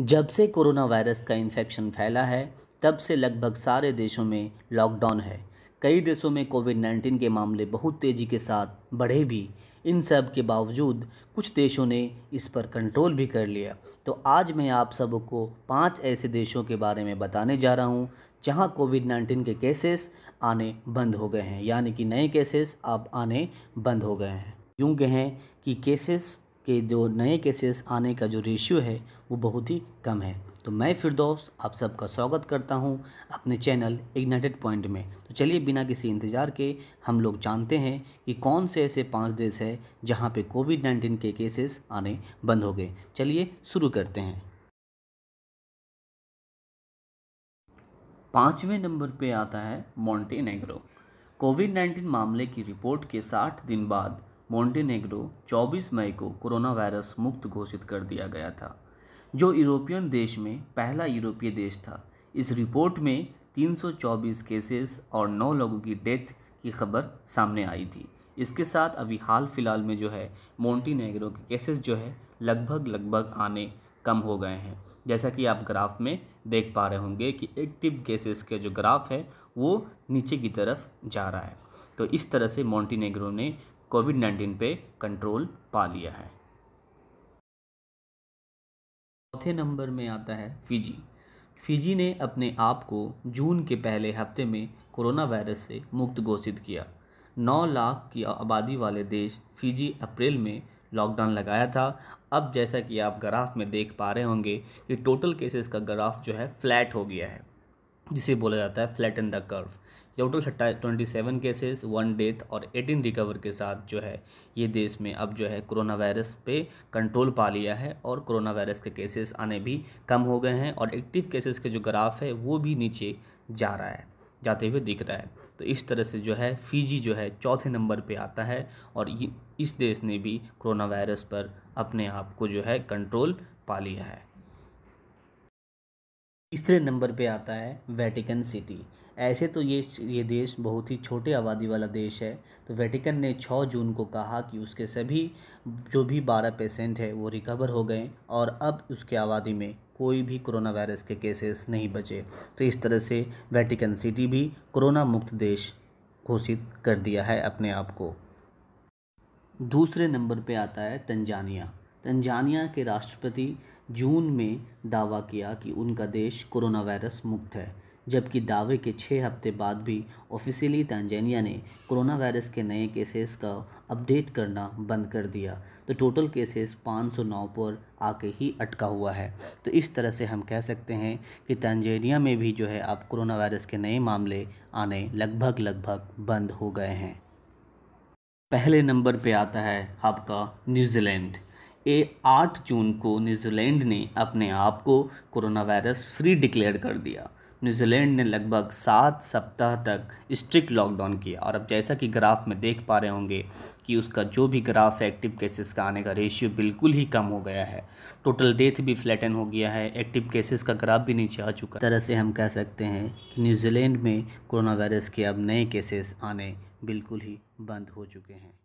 जब से corona virus का इन्फेक्शन फैला है तब से लगभग सारे देशों में लॉकडाउन है कई देशों में कोविड 19 के मामले बहुत तेज़ी के साथ बढ़े भी इन सब के बावजूद कुछ देशों ने इस पर कंट्रोल भी कर लिया तो आज मैं आप सबको पांच ऐसे देशों के बारे में बताने जा रहा हूं जहां कोविड 19 के केसेस आने बंद हो गए हैं यानी कि नए केसेस अब आने बंद हो गए हैं यूँ कहें कि केसेस के जो नए केसेस आने का जो रेशियो है वो बहुत ही कम है तो मैं दोस्त आप सबका स्वागत करता हूँ अपने चैनल इग्नाइटेड पॉइंट में तो चलिए बिना किसी इंतज़ार के हम लोग जानते हैं कि कौन से ऐसे पांच देश हैं जहाँ पे कोविड नाइन्टीन के केसेस आने बंद हो गए चलिए शुरू करते हैं पाँचवें नंबर पे आता है मॉन्टेनेग्रो कोविड नाइन्टीन मामले की रिपोर्ट के साठ दिन बाद मोंटेनेग्रो 24 मई को कोरोना वायरस मुक्त घोषित कर दिया गया था जो यूरोपियन देश में पहला यूरोपीय देश था इस रिपोर्ट में 324 केसेस और 9 लोगों की डेथ की खबर सामने आई थी इसके साथ अभी हाल फिलहाल में जो है मोंटीनेग्रो के केसेस जो है लगभग लगभग आने कम हो गए हैं जैसा कि आप ग्राफ में देख पा रहे होंगे कि एक्टिव केसेस के जो ग्राफ है वो नीचे की तरफ जा रहा है तो इस तरह से मोंटीनेग्रो ने कोविड नाइन्टीन पे कंट्रोल पा लिया है चौथे नंबर में आता है फिजी फिजी ने अपने आप को जून के पहले हफ्ते में कोरोना वायरस से मुक्त घोषित किया 9 लाख की आबादी वाले देश फिजी अप्रैल में लॉकडाउन लगाया था अब जैसा कि आप ग्राफ में देख पा रहे होंगे कि टोटल केसेस का ग्राफ जो है फ्लैट हो गया है जिसे बोला जाता है flatten the curve total twenty seven cases one death और एटीन रिकवर के साथ जो है ये देश में अब जो है कोरोना वायरस पे कंट्रोल पा लिया है और कोरोना वायरस के केसेस आने भी कम हो गए हैं और एक्टिव केसेस के जो ग्राफ है वो भी नीचे जा रहा है जाते हुए दिख रहा है तो इस तरह से जो है फीजी जो है चौथे नंबर पे आता है और इस देश ने भी कोरोना वायरस पर अपने आप को जो है कंट्रोल पा लिया है तीसरे नंबर पे आता है वेटिकन सिटी ऐसे तो ये ये देश बहुत ही छोटे आबादी वाला देश है तो वेटिकन ने 6 जून को कहा कि उसके सभी जो भी 12 पेशेंट है वो रिकवर हो गए और अब उसके आबादी में कोई भी कोरोना वायरस के केसेस नहीं बचे तो इस तरह से वेटिकन सिटी भी कोरोना मुक्त देश घोषित कर दिया है अपने आप को दूसरे नंबर पे आता है तंजानिया तंजानिया के राष्ट्रपति जून में दावा किया कि उनका देश कोरोना वायरस मुक्त है जबकि दावे के छः हफ्ते बाद भी ऑफिशियली तंजानिया ने कोरोना वायरस के नए केसेस का अपडेट करना बंद कर दिया तो टोटल केसेस 509 पर आके ही अटका हुआ है तो इस तरह से हम कह सकते हैं कि तंजानिया में भी जो है अब कोरोना वायरस के नए मामले आने लगभग लगभग बंद हो गए हैं पहले नंबर पे आता है आपका न्यूजीलैंड ए 8 जून को न्यूजीलैंड ने अपने आप को कोरोना वायरस फ्री डिक्लेयर कर दिया न्यूजीलैंड ने लगभग सात सप्ताह तक स्ट्रिक्ट लॉकडाउन किया और अब जैसा कि ग्राफ में देख पा रहे होंगे कि उसका जो भी ग्राफ है एक्टिव केसेस का आने का रेशियो बिल्कुल ही कम हो गया है टोटल डेथ भी फ्लैटन हो गया है एक्टिव केसेस का ग्राफ भी नीचे आ चुका तरह से हम कह सकते हैं कि न्यूजीलैंड में कोरोना वायरस के अब नए केसेस आने बिल्कुल ही बंद हो चुके हैं